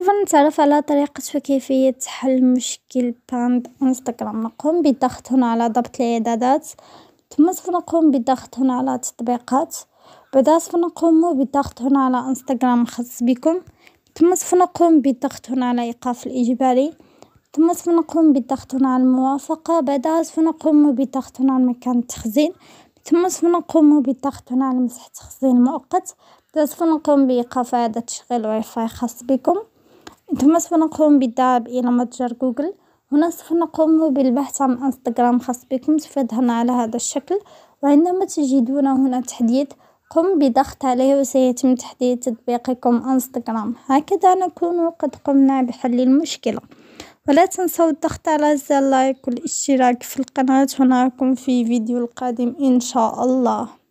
سوف نتعرف على طريقة وكيفية حل مشكل بند انستغرام، نقوم بالضغط هنا على ضبط الإعدادات، ثم سوف نقوم بالضغط هنا على تطبيقات، بعدها سوف نقوم بالضغط هنا على انستغرام خاص بكم، ثم سوف نقوم بالضغط هنا على إيقاف الإجباري، ثم سوف نقوم بالضغط هنا على الموافقة، بعدها سوف نقوم بالضغط هنا على مكان التخزين، ثم سوف نقوم بالضغط هنا على مسح التخزين المؤقت، بعدها سوف نقوم بإيقاف إعادة تشغيل الواي فاي خاص بكم. ثم سوف نقوم بالذهاب الى متجر جوجل هنا سوف نقوم بالبحث عن انستغرام خاص بكم سوف يظهرنا على هذا الشكل وعندما تجدون هنا تحديث قم بضغط عليه وسيتم تحديث تطبيقكم انستغرام هكذا نكون قد قمنا بحل المشكلة ولا تنسوا الضغط على زر اللايك والاشتراك في القناة هناكم في فيديو القادم ان شاء الله